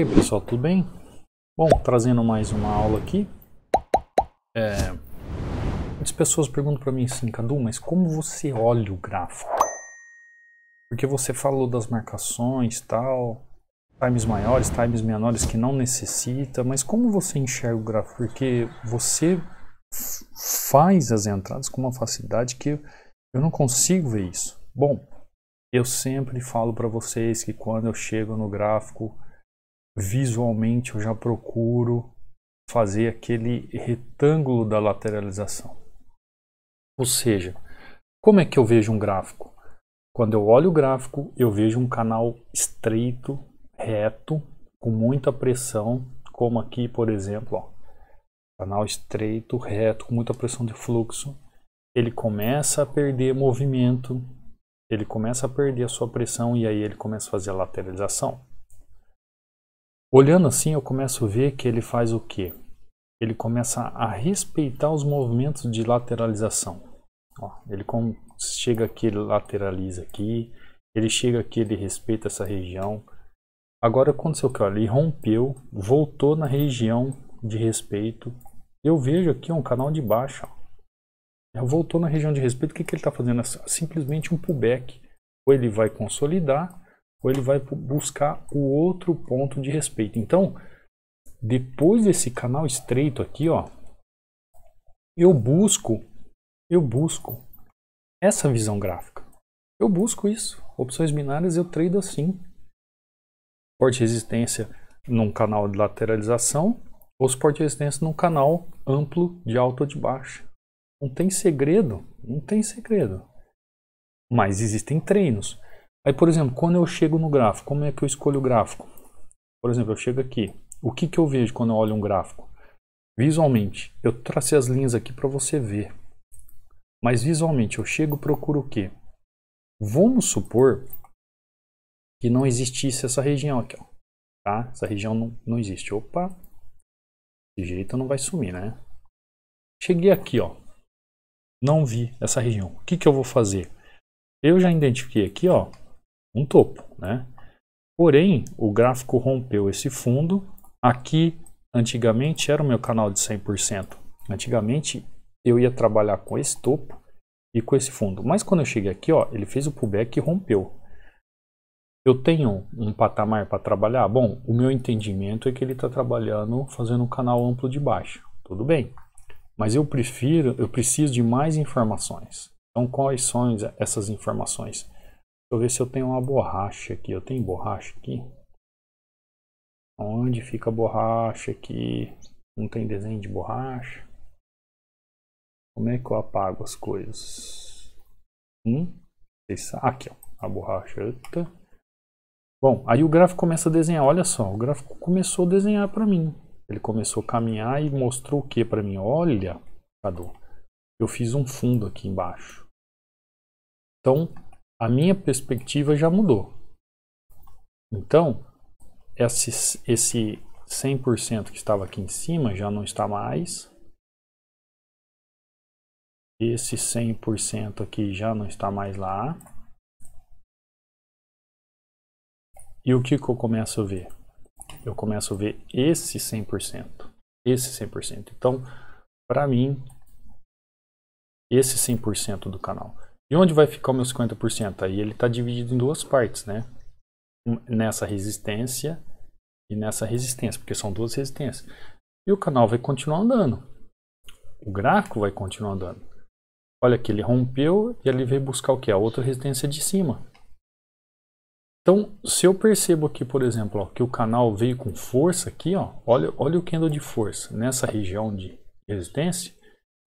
E aí pessoal, tudo bem? Bom, trazendo mais uma aula aqui. É, muitas pessoas perguntam para mim assim, Cadu, mas como você olha o gráfico? Porque você falou das marcações tal, times maiores, times menores que não necessita, mas como você enxerga o gráfico? Porque você faz as entradas com uma facilidade que eu não consigo ver isso. Bom, eu sempre falo para vocês que quando eu chego no gráfico, visualmente eu já procuro fazer aquele retângulo da lateralização. Ou seja, como é que eu vejo um gráfico? Quando eu olho o gráfico, eu vejo um canal estreito, reto, com muita pressão, como aqui, por exemplo, ó. canal estreito, reto, com muita pressão de fluxo. Ele começa a perder movimento, ele começa a perder a sua pressão e aí ele começa a fazer a lateralização. Olhando assim, eu começo a ver que ele faz o quê? Ele começa a respeitar os movimentos de lateralização. Ó, ele com, chega aqui, ele lateraliza aqui, ele chega aqui, ele respeita essa região. Agora aconteceu que ele rompeu, voltou na região de respeito. Eu vejo aqui um canal de baixa. Ó. Voltou na região de respeito. O que, que ele está fazendo? É simplesmente um pullback. Ou ele vai consolidar, ou ele vai buscar o outro ponto de respeito. Então, depois desse canal estreito aqui, ó, eu busco, eu busco essa visão gráfica. Eu busco isso. Opções binárias eu trado assim. Suporte resistência num canal de lateralização ou suporte resistência num canal amplo de alta ou de baixa. Não tem segredo, não tem segredo. Mas existem treinos. Aí, por exemplo, quando eu chego no gráfico, como é que eu escolho o gráfico? Por exemplo, eu chego aqui. O que, que eu vejo quando eu olho um gráfico? Visualmente, eu tracei as linhas aqui para você ver. Mas visualmente, eu chego e procuro o quê? Vamos supor que não existisse essa região aqui. Ó. Tá? Essa região não, não existe. Opa! De jeito não vai sumir, né? Cheguei aqui, ó. Não vi essa região. O que, que eu vou fazer? Eu já identifiquei aqui, ó, um topo, né? Porém, o gráfico rompeu esse fundo. Aqui, antigamente, era o meu canal de 100%. Antigamente, eu ia trabalhar com esse topo e com esse fundo. Mas quando eu cheguei aqui, ó, ele fez o pullback e rompeu. Eu tenho um patamar para trabalhar? Bom, o meu entendimento é que ele está trabalhando fazendo um canal amplo de baixo. Tudo bem. Mas eu prefiro, eu preciso de mais informações. Então, quais são essas informações? eu ver se eu tenho uma borracha aqui. Eu tenho borracha aqui? Onde fica a borracha aqui? Não tem desenho de borracha? Como é que eu apago as coisas? Hum? Aqui, ó, a borracha. Eita. Bom, aí o gráfico começa a desenhar. Olha só, o gráfico começou a desenhar para mim. Ele começou a caminhar e mostrou o que para mim? Olha, Cadu, eu fiz um fundo aqui embaixo. Então, a minha perspectiva já mudou. Então, esse, esse 100% que estava aqui em cima já não está mais. Esse 100% aqui já não está mais lá. E o que, que eu começo a ver? Eu começo a ver esse 100%. Esse 100%. Então, para mim, esse 100% do canal. E onde vai ficar o meu 50%? Aí ele está dividido em duas partes, né? Nessa resistência e nessa resistência, porque são duas resistências. E o canal vai continuar andando. O gráfico vai continuar andando. Olha aqui, ele rompeu e ele veio buscar o que? A outra resistência de cima. Então, se eu percebo aqui, por exemplo, ó, que o canal veio com força aqui, ó, olha, olha o candle de força nessa região de resistência,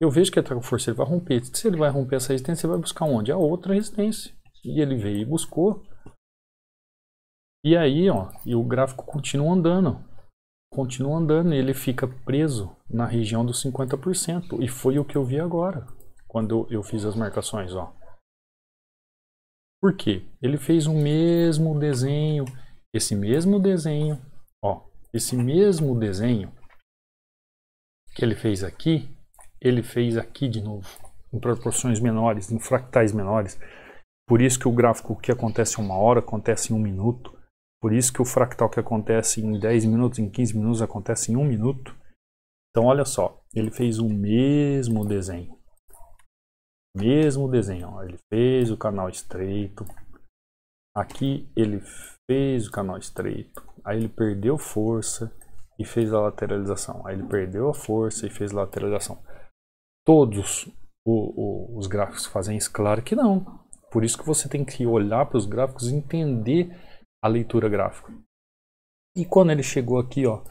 eu vejo que a Trago Força ele vai romper. Se ele vai romper essa resistência, ele vai buscar onde? A outra resistência. E ele veio e buscou. E aí, ó, e o gráfico continua andando. Continua andando e ele fica preso na região dos 50%. E foi o que eu vi agora, quando eu fiz as marcações, ó. Por quê? Ele fez o mesmo desenho, esse mesmo desenho, ó, esse mesmo desenho que ele fez aqui, ele fez aqui de novo, em proporções menores, em fractais menores. Por isso que o gráfico que acontece em uma hora acontece em um minuto. Por isso que o fractal que acontece em 10 minutos, em 15 minutos, acontece em um minuto. Então olha só, ele fez o mesmo desenho. Mesmo desenho, ó. ele fez o canal estreito. Aqui ele fez o canal estreito. Aí ele perdeu força e fez a lateralização. Aí ele perdeu a força e fez a lateralização todos o, o, os gráficos fazem isso? Claro que não. Por isso que você tem que olhar para os gráficos e entender a leitura gráfica. E quando ele chegou aqui, ó,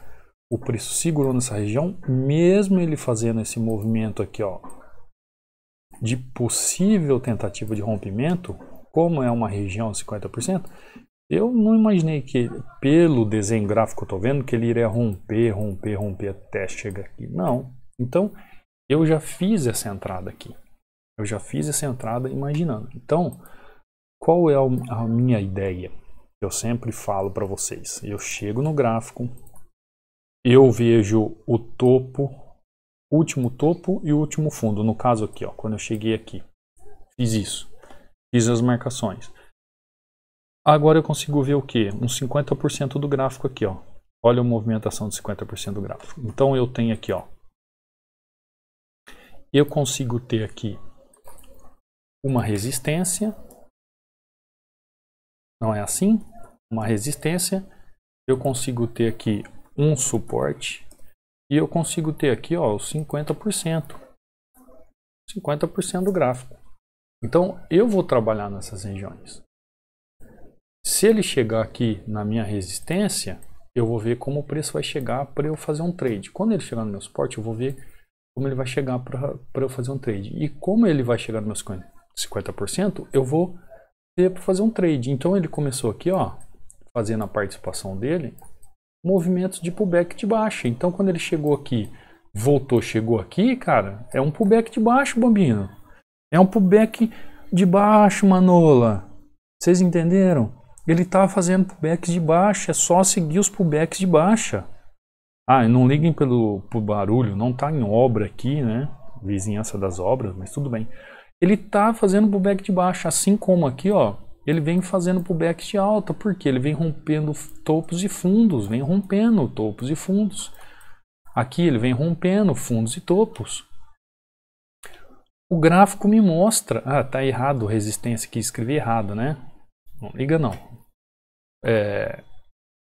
o preço segurou nessa região, mesmo ele fazendo esse movimento aqui, ó, de possível tentativa de rompimento, como é uma região 50%, eu não imaginei que, pelo desenho gráfico que eu estou vendo, que ele iria romper, romper, romper até chegar aqui. Não. Então, eu já fiz essa entrada aqui. Eu já fiz essa entrada imaginando. Então, qual é a minha ideia? Eu sempre falo para vocês. Eu chego no gráfico, eu vejo o topo, último topo e último fundo. No caso aqui, ó, quando eu cheguei aqui, fiz isso. Fiz as marcações. Agora eu consigo ver o que? Uns 50% do gráfico aqui, ó. Olha a movimentação de 50% do gráfico. Então eu tenho aqui, ó, eu consigo ter aqui uma resistência, não é assim? Uma resistência, eu consigo ter aqui um suporte e eu consigo ter aqui ó, os 50%, 50% do gráfico. Então eu vou trabalhar nessas regiões. Se ele chegar aqui na minha resistência, eu vou ver como o preço vai chegar para eu fazer um trade. Quando ele chegar no meu suporte, eu vou ver como ele vai chegar para eu fazer um trade. E como ele vai chegar nos meus 50%, eu vou ter para fazer um trade. Então ele começou aqui, ó, fazendo a participação dele, movimentos de pullback de baixa. Então quando ele chegou aqui, voltou, chegou aqui, cara, é um pullback de baixo, bambino. É um pullback de baixo, Manola. Vocês entenderam? Ele tá fazendo pullbacks de baixa, é só seguir os pullbacks de baixa. Ah, não liguem pelo, barulho, não está em obra aqui, né? Vizinhança das obras, mas tudo bem. Ele está fazendo pullback de baixa, assim como aqui, ó. Ele vem fazendo pullback de alta, porque ele vem rompendo topos e fundos, vem rompendo topos e fundos. Aqui ele vem rompendo fundos e topos. O gráfico me mostra. Ah, tá errado resistência aqui, escrevi errado, né? Não liga não. É,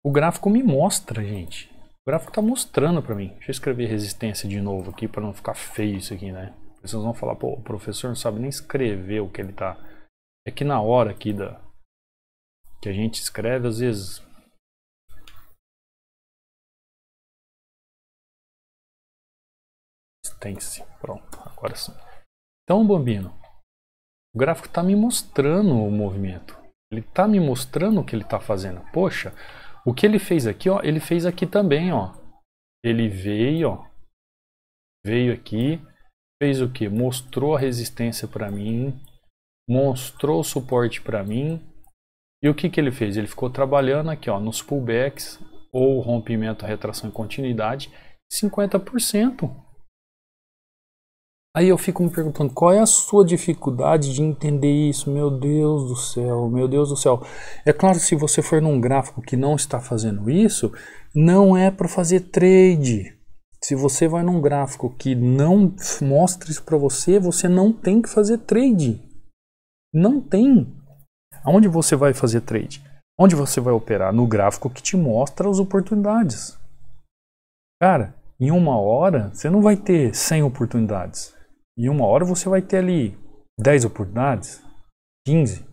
o gráfico me mostra, gente, o gráfico tá mostrando para mim. Deixa eu escrever resistência de novo aqui para não ficar feio isso aqui, né? Vocês vão falar, pô, o professor não sabe nem escrever o que ele tá. É que na hora aqui da que a gente escreve, às vezes Resistência. Pronto, agora sim. Então, Bambino, o gráfico está me mostrando o movimento. Ele está me mostrando o que ele está fazendo. Poxa, o que ele fez aqui, ó, ele fez aqui também, ó. Ele veio, ó, veio aqui, fez o que? Mostrou a resistência para mim, mostrou o suporte para mim. E o que, que ele fez? Ele ficou trabalhando aqui, ó, nos pullbacks ou rompimento, retração e continuidade, 50%. Aí eu fico me perguntando, qual é a sua dificuldade de entender isso? Meu Deus do céu, meu Deus do céu. É claro, se você for num gráfico que não está fazendo isso, não é para fazer trade. Se você vai num gráfico que não mostra isso para você, você não tem que fazer trade. Não tem. Aonde você vai fazer trade? Onde você vai operar? No gráfico que te mostra as oportunidades. Cara, em uma hora você não vai ter 100 oportunidades. E uma hora você vai ter ali 10 oportunidades, 15.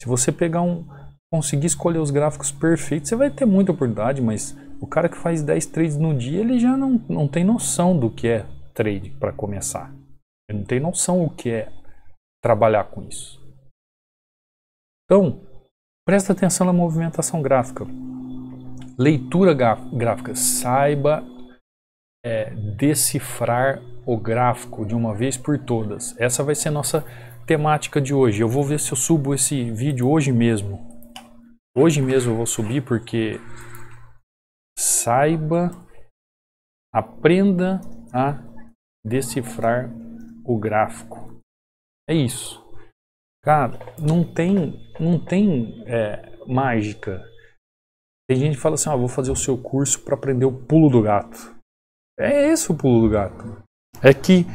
Se você pegar um, conseguir escolher os gráficos perfeitos, você vai ter muita oportunidade, mas o cara que faz 10 trades no dia, ele já não, não tem noção do que é trade para começar. Ele não tem noção o que é trabalhar com isso. Então, presta atenção na movimentação gráfica. Leitura gráfica, saiba é, decifrar o gráfico de uma vez por todas. Essa vai ser nossa temática de hoje. Eu vou ver se eu subo esse vídeo hoje mesmo. Hoje mesmo eu vou subir porque saiba, aprenda a decifrar o gráfico. É isso. Cara, não tem, não tem é, mágica. Tem gente que fala assim, ah, vou fazer o seu curso para aprender o pulo do gato. É esse o pulo do gato é que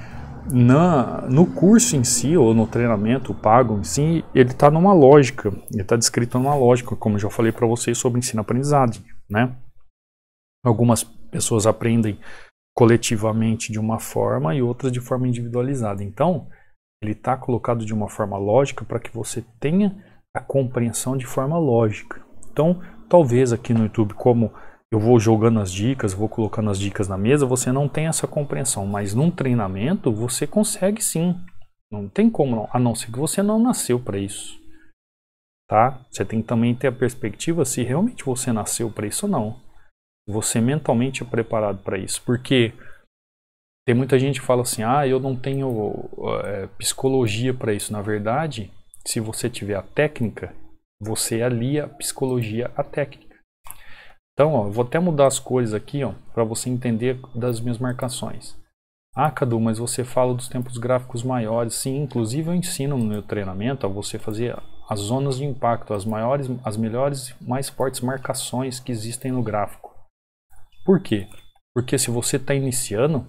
na, no curso em si, ou no treinamento pago em si, ele está numa lógica, ele está descrito numa lógica, como já falei para vocês sobre ensino-aprendizagem, né? Algumas pessoas aprendem coletivamente de uma forma e outras de forma individualizada. Então, ele está colocado de uma forma lógica para que você tenha a compreensão de forma lógica. Então, talvez aqui no YouTube, como eu vou jogando as dicas, vou colocando as dicas na mesa, você não tem essa compreensão, mas num treinamento você consegue sim. Não tem como, não, a não ser que você não nasceu para isso. Tá? Você tem que também ter a perspectiva se realmente você nasceu para isso ou não. Você mentalmente é preparado para isso, porque tem muita gente que fala assim: "Ah, eu não tenho é, psicologia para isso". Na verdade, se você tiver a técnica, você alia a psicologia à técnica. Então, ó, eu vou até mudar as cores aqui, ó, para você entender das minhas marcações. Ah, Cadu, mas você fala dos tempos gráficos maiores. Sim, inclusive eu ensino no meu treinamento a você fazer as zonas de impacto, as maiores, as melhores, mais fortes marcações que existem no gráfico. Por quê? Porque se você está iniciando,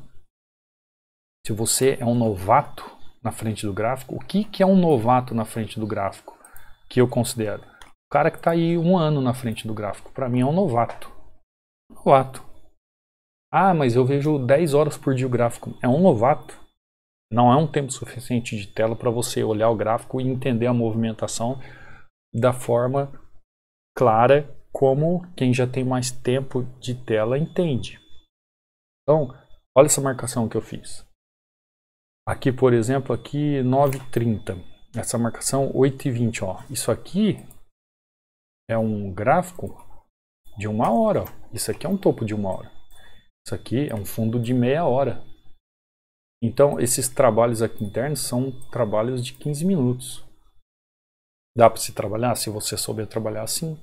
se você é um novato na frente do gráfico, o que, que é um novato na frente do gráfico que eu considero? O cara que está aí um ano na frente do gráfico, para mim é um novato. Novato. Ah, mas eu vejo 10 horas por dia o gráfico. É um novato. Não é um tempo suficiente de tela para você olhar o gráfico e entender a movimentação da forma clara como quem já tem mais tempo de tela entende. Então, olha essa marcação que eu fiz. Aqui, por exemplo, aqui 9:30. Essa marcação 8:20, ó. Isso aqui é um gráfico de uma hora. Isso aqui é um topo de uma hora. Isso aqui é um fundo de meia hora. Então, esses trabalhos aqui internos são trabalhos de 15 minutos. Dá para se trabalhar se você souber trabalhar assim.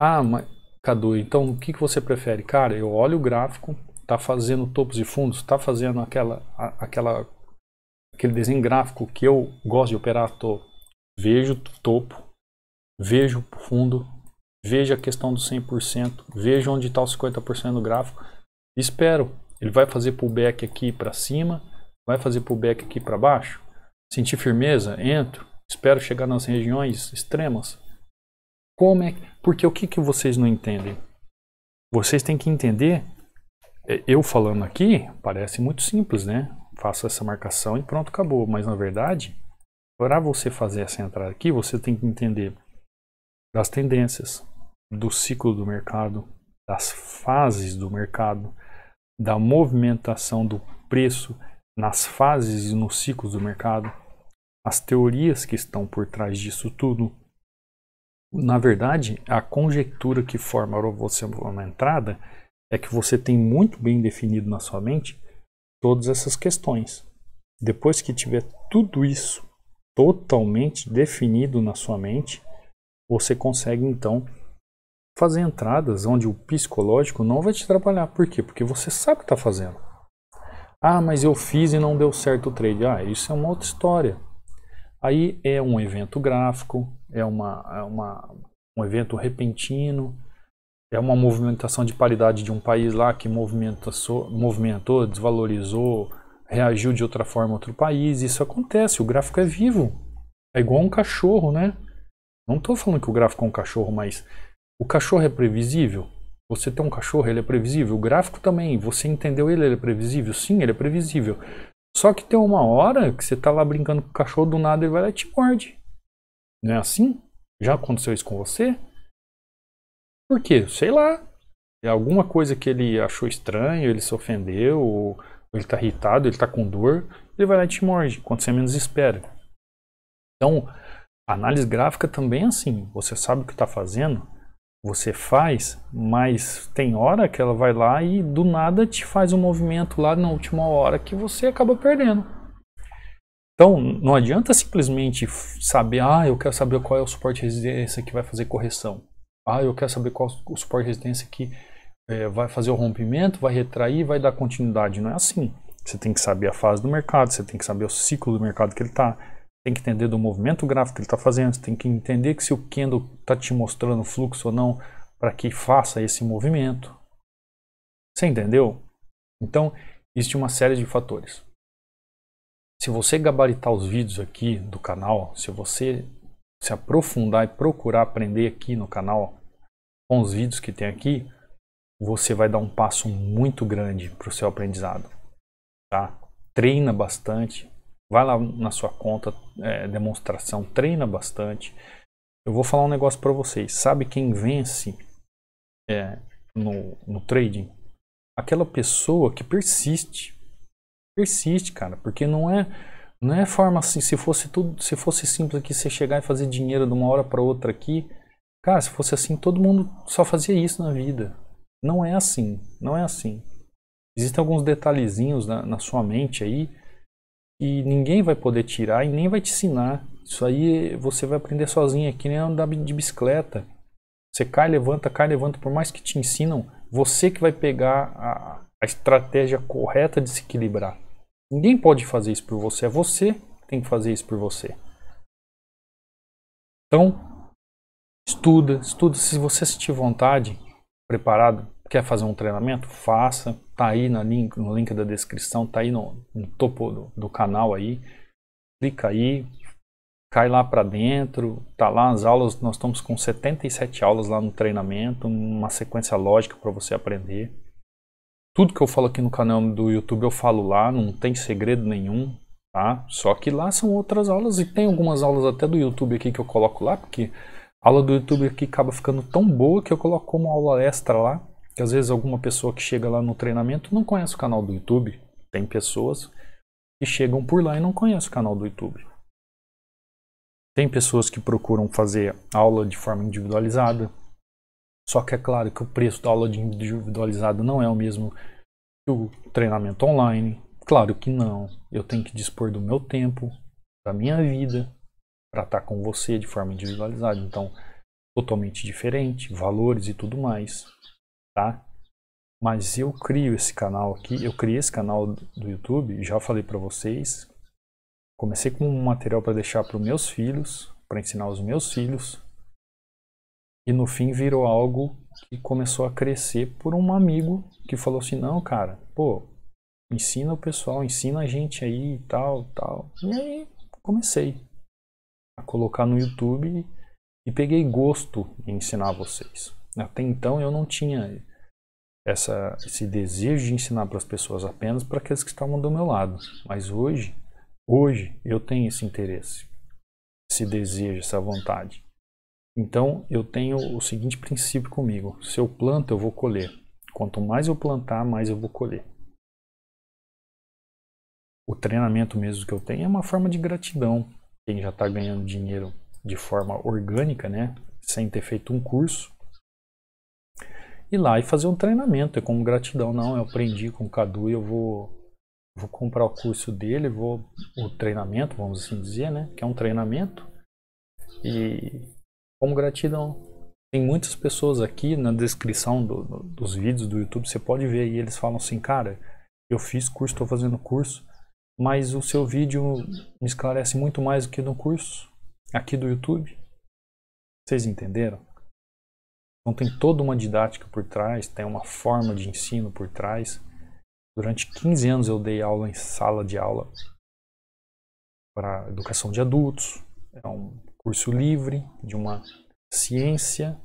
Ah, mas Cadu, então o que, que você prefere? Cara, eu olho o gráfico, tá fazendo topos e fundos, tá fazendo aquela, aquela aquele desenho gráfico que eu gosto de operar, tô, vejo topo, veja o fundo, veja a questão do 100%, veja onde está o 50% do gráfico, espero. Ele vai fazer pullback aqui para cima, vai fazer pullback aqui para baixo, sentir firmeza, entro, espero chegar nas regiões extremas. Como é? Porque o que, que vocês não entendem? Vocês têm que entender. É, eu falando aqui parece muito simples, né? Faço essa marcação e pronto, acabou. Mas na verdade, para você fazer essa entrada aqui, você tem que entender das tendências, do ciclo do mercado, das fases do mercado, da movimentação do preço nas fases e nos ciclos do mercado, as teorias que estão por trás disso tudo. Na verdade, a conjectura que forma você uma entrada é que você tem muito bem definido na sua mente todas essas questões. Depois que tiver tudo isso totalmente definido na sua mente, você consegue então fazer entradas onde o psicológico não vai te atrapalhar. Por quê? Porque você sabe o que está fazendo. Ah, mas eu fiz e não deu certo o trade. Ah, isso é uma outra história. Aí é um evento gráfico, é, uma, é uma, um evento repentino, é uma movimentação de paridade de um país lá que movimentou, desvalorizou, reagiu de outra forma outro país. Isso acontece, o gráfico é vivo. É igual um cachorro, né? Não estou falando que o gráfico é um cachorro, mas o cachorro é previsível. Você tem um cachorro, ele é previsível. O gráfico também, você entendeu ele, ele é previsível. Sim, ele é previsível. Só que tem uma hora que você está lá brincando com o cachorro, do nada ele vai lá e te morde. Não é assim? Já aconteceu isso com você? Por quê? Sei lá. É alguma coisa que ele achou estranho, ele se ofendeu, ou ele está irritado, ele está com dor, ele vai lá e te morde quando você menos espera. Então, análise gráfica também é assim. Você sabe o que está fazendo, você faz, mas tem hora que ela vai lá e do nada te faz um movimento lá na última hora que você acaba perdendo. Então, não adianta simplesmente saber, ah, eu quero saber qual é o suporte residência que vai fazer correção. Ah, eu quero saber qual o suporte residência que é, vai fazer o rompimento, vai retrair, vai dar continuidade. Não é assim. Você tem que saber a fase do mercado, você tem que saber o ciclo do mercado que ele está, tem que entender do movimento gráfico que ele está fazendo, você tem que entender que se o candle está te mostrando fluxo ou não para que faça esse movimento. Você entendeu? Então, existe uma série de fatores. Se você gabaritar os vídeos aqui do canal, se você se aprofundar e procurar aprender aqui no canal com os vídeos que tem aqui, você vai dar um passo muito grande para o seu aprendizado. Tá? Treina bastante, Vai lá na sua conta, é, demonstração, treina bastante. Eu vou falar um negócio para vocês. Sabe quem vence é, no, no trading? Aquela pessoa que persiste. Persiste, cara, porque não é não é forma assim, se fosse tudo, se fosse simples aqui você chegar e fazer dinheiro de uma hora para outra aqui, cara, se fosse assim todo mundo só fazia isso na vida. Não é assim, não é assim. Existem alguns detalhezinhos na, na sua mente aí e ninguém vai poder tirar e nem vai te ensinar. Isso aí você vai aprender sozinho, é que nem andar de bicicleta. Você cai, levanta, cai, levanta, por mais que te ensinam, você que vai pegar a, a estratégia correta de se equilibrar. Ninguém pode fazer isso por você, é você que tem que fazer isso por você. Então, estuda, estuda se você sentir vontade, preparado, Quer fazer um treinamento? Faça. Tá aí na link, no link da descrição, tá aí no, no topo do, do, canal aí. Clica aí, cai lá para dentro, tá lá as aulas, nós estamos com 77 aulas lá no treinamento, uma sequência lógica para você aprender. Tudo que eu falo aqui no canal do YouTube eu falo lá, não tem segredo nenhum, tá? Só que lá são outras aulas e tem algumas aulas até do YouTube aqui que eu coloco lá, porque a aula do YouTube aqui acaba ficando tão boa que eu coloco como aula extra lá que às vezes alguma pessoa que chega lá no treinamento não conhece o canal do YouTube. Tem pessoas que chegam por lá e não conhecem o canal do YouTube. Tem pessoas que procuram fazer aula de forma individualizada. Só que é claro que o preço da aula de individualizada não é o mesmo que o treinamento online. Claro que não. Eu tenho que dispor do meu tempo, da minha vida, para estar tá com você de forma individualizada. Então, totalmente diferente, valores e tudo mais tá? Mas eu crio esse canal aqui, eu criei esse canal do YouTube, já falei para vocês. Comecei com um material para deixar para os meus filhos, para ensinar os meus filhos. E no fim virou algo que começou a crescer por um amigo que falou assim: "Não, cara, pô, ensina o pessoal, ensina a gente aí e tal, tal". E aí comecei a colocar no YouTube e peguei gosto em ensinar vocês. Até então eu não tinha essa, esse desejo de ensinar para as pessoas apenas para aqueles que estavam do meu lado. Mas hoje, hoje eu tenho esse interesse, esse desejo, essa vontade. Então eu tenho o seguinte princípio comigo: se eu planto, eu vou colher. Quanto mais eu plantar, mais eu vou colher. O treinamento mesmo que eu tenho é uma forma de gratidão. Quem já está ganhando dinheiro de forma orgânica, né? Sem ter feito um curso, ir lá e fazer um treinamento. É como gratidão, não. Eu aprendi com o Cadu e eu vou, vou comprar o curso dele, vou o treinamento, vamos assim dizer, né? Que é um treinamento. E como gratidão. Tem muitas pessoas aqui na descrição do, do, dos vídeos do YouTube, você pode ver aí eles falam assim, cara, eu fiz curso, estou fazendo curso, mas o seu vídeo me esclarece muito mais do que no curso aqui do YouTube. Vocês entenderam? Então tem toda uma didática por trás, tem uma forma de ensino por trás. Durante 15 anos eu dei aula em sala de aula para educação de adultos. É um curso livre de uma ciência.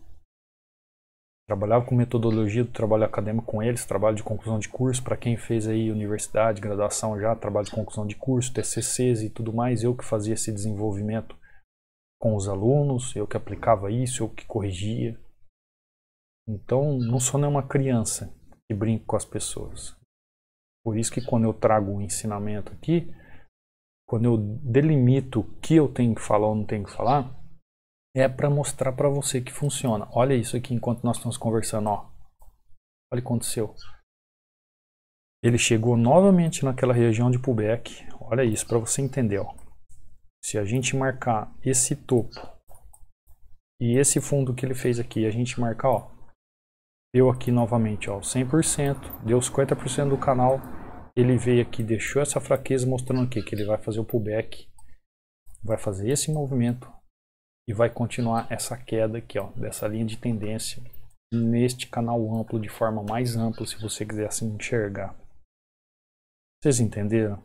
Trabalhava com metodologia do trabalho acadêmico com eles, trabalho de conclusão de curso para quem fez aí universidade, graduação já, trabalho de conclusão de curso, TCCs e tudo mais. Eu que fazia esse desenvolvimento com os alunos, eu que aplicava isso, eu que corrigia então, não sou nem uma criança que brinca com as pessoas. Por isso que quando eu trago um ensinamento aqui, quando eu delimito o que eu tenho que falar ou não tenho que falar, é para mostrar para você que funciona. Olha isso aqui enquanto nós estamos conversando, ó. Olha o que aconteceu. Ele chegou novamente naquela região de pullback. Olha isso para você entender, ó. Se a gente marcar esse topo e esse fundo que ele fez aqui, a gente marcar, ó, deu aqui novamente, ó, 100%, deu 50% do canal, ele veio aqui, deixou essa fraqueza mostrando aqui que ele vai fazer o pullback, vai fazer esse movimento e vai continuar essa queda aqui, ó, dessa linha de tendência neste canal amplo de forma mais ampla, se você quiser assim enxergar. Vocês entenderam?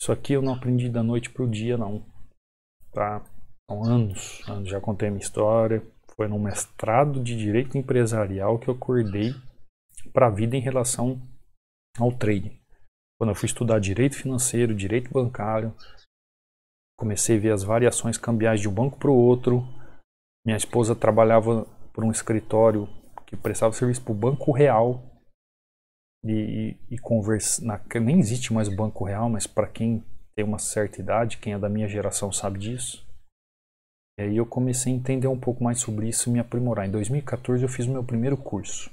Isso aqui eu não aprendi da noite para o dia, não. Tá? São anos, anos, já contei minha história foi no mestrado de direito empresarial que eu acordei para a vida em relação ao trading. Quando eu fui estudar direito financeiro, direito bancário, comecei a ver as variações cambiais de um banco para o outro. Minha esposa trabalhava para um escritório que prestava serviço para o Banco Real e, e, e conversa, na, nem existe mais o Banco Real, mas para quem tem uma certa idade, quem é da minha geração sabe disso. E aí eu comecei a entender um pouco mais sobre isso e me aprimorar. Em 2014 eu fiz o meu primeiro curso.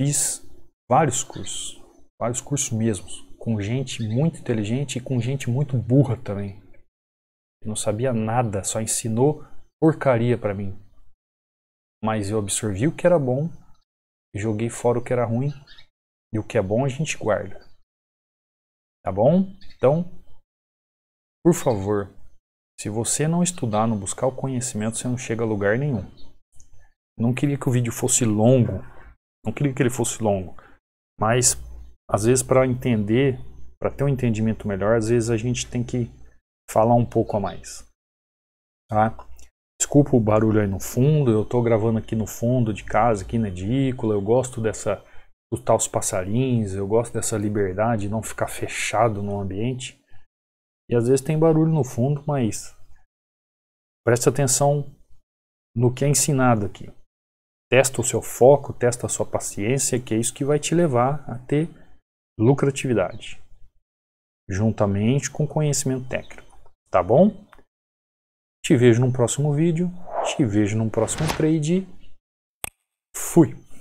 Fiz vários cursos, vários cursos mesmos, com gente muito inteligente e com gente muito burra também. Não sabia nada, só ensinou porcaria para mim. Mas eu absorvi o que era bom, joguei fora o que era ruim e o que é bom a gente guarda. Tá bom? Então, por favor, se você não estudar, não buscar o conhecimento, você não chega a lugar nenhum. Não queria que o vídeo fosse longo, não queria que ele fosse longo, mas às vezes para entender, para ter um entendimento melhor, às vezes a gente tem que falar um pouco a mais. Tá? Desculpa o barulho aí no fundo, eu estou gravando aqui no fundo de casa, aqui na edícula, eu gosto dessa escutar os passarinhos, eu gosto dessa liberdade, não ficar fechado no ambiente. E às vezes tem barulho no fundo, mas preste atenção no que é ensinado aqui. Testa o seu foco, testa a sua paciência, que é isso que vai te levar a ter lucratividade, juntamente com conhecimento técnico. Tá bom? Te vejo num próximo vídeo, te vejo num próximo trade. Fui!